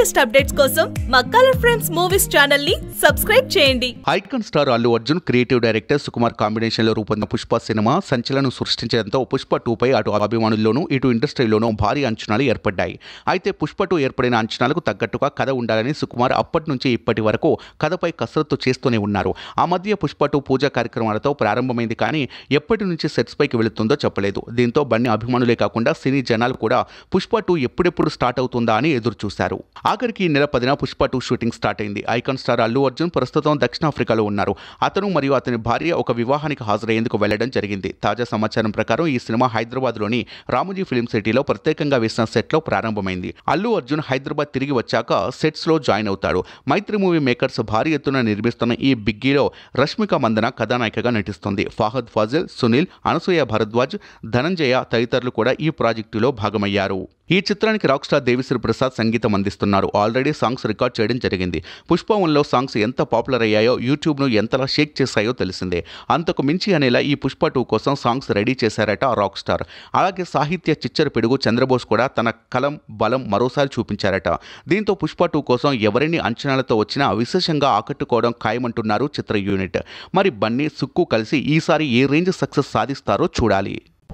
latest updates కోసం మా colour friends movies channel ని సబ్స్క్రైబ్ చేయండి icon star Allu Arjun creative director Sukumar combination లో రూపొందిన పుష్ప సినిమా సంచలనం సృష్టించడంతో పుష్ప టూ పై అటు అభిమానుల్లోనూ ఇటు ఇండస్ట్రీలోనూ భారీ అంచనాలు ఏర్పడ్డాయి అయితే పుష్ప టూ ఏర్పడిన అంచనాలకు తగ్గట్టుగా కథ ఉండాలని సుకుమార్ అప్పటి నుంచి ఇప్పటి వరకు కథపై కసరత్తు చేస్తూనే ఉన్నారు ఆ మధ్య పుష్ప టూ పూజా కార్యక్రమాలతో ప్రారంభమైంది కానీ ఎప్పటి నుంచి సెట్స్ పైకి వెళుతుందో చెప్పలేదు దీంతో బండి అభిమానులే కాకుండా సినీ జనాలు కూడా పుష్ప టూ ఎప్పుడెప్పుడు స్టార్ట్ అవుతుందా అని ఎదురు చూశారు ఆఖరికి ఈ నెల పదిన పుష్ప టూ షూటింగ్ స్టార్ట్ అయింది ఐకాన్ స్టార్ అల్లు అర్జున్ ప్రస్తుతం దక్షిణాఫ్రికాలో ఉన్నారు అతను మరియు అతని భార్య ఒక వివాహానికి హాజరయ్యేందుకు వెళ్లడం జరిగింది తాజా సమాచారం ప్రకారం ఈ సినిమా హైదరాబాద్లోని రామోజీ ఫిలిం సిటీలో ప్రత్యేకంగా వేసిన సెట్లో ప్రారంభమైంది అల్లు అర్జున్ హైదరాబాద్ తిరిగి వచ్చాక సెట్స్లో జాయిన్ అవుతాడు మైత్రి మూవీ మేకర్స్ భారీ ఎత్తున నిర్మిస్తున్న ఈ బిగ్గీలో రష్మిక మందన కథానాయికగా నటిస్తుంది ఫాహద్ ఫాజిల్ సునీల్ అనసూయ భరద్వాజ్ ధనంజయ తదితరులు కూడా ఈ ప్రాజెక్టులో భాగమయ్యారు ఈ చిత్రానికి రాక్ స్టార్ దేవిశ్రీ ప్రసాద్ సంగీతం అందిస్తున్నారు ఆల్రెడీ సాంగ్స్ రికార్డ్ చేయడం జరిగింది పుష్పవన్లో సాంగ్స్ ఎంత పాపులర్ అయ్యాయో యూట్యూబ్ను ఎంతలా షేక్ చేశాయో తెలిసిందే అంతకు మించి అనేలా ఈ పుష్ప టూ కోసం సాంగ్స్ రెడీ చేశారట రాక్ స్టార్ అలాగే సాహిత్య చిచ్చర పిడుగు చంద్రబోస్ కూడా తన కలం బలం మరోసారి చూపించారట దీంతో పుష్ప టూ కోసం ఎవరిని అంచనాలతో వచ్చినా విశేషంగా ఆకట్టుకోవడం ఖాయమంటున్నారు చిత్ర యూనిట్ మరి బన్నీ సుక్కు కలిసి ఈసారి ఏ రేంజ్ సక్సెస్ సాధిస్తారో చూడాలి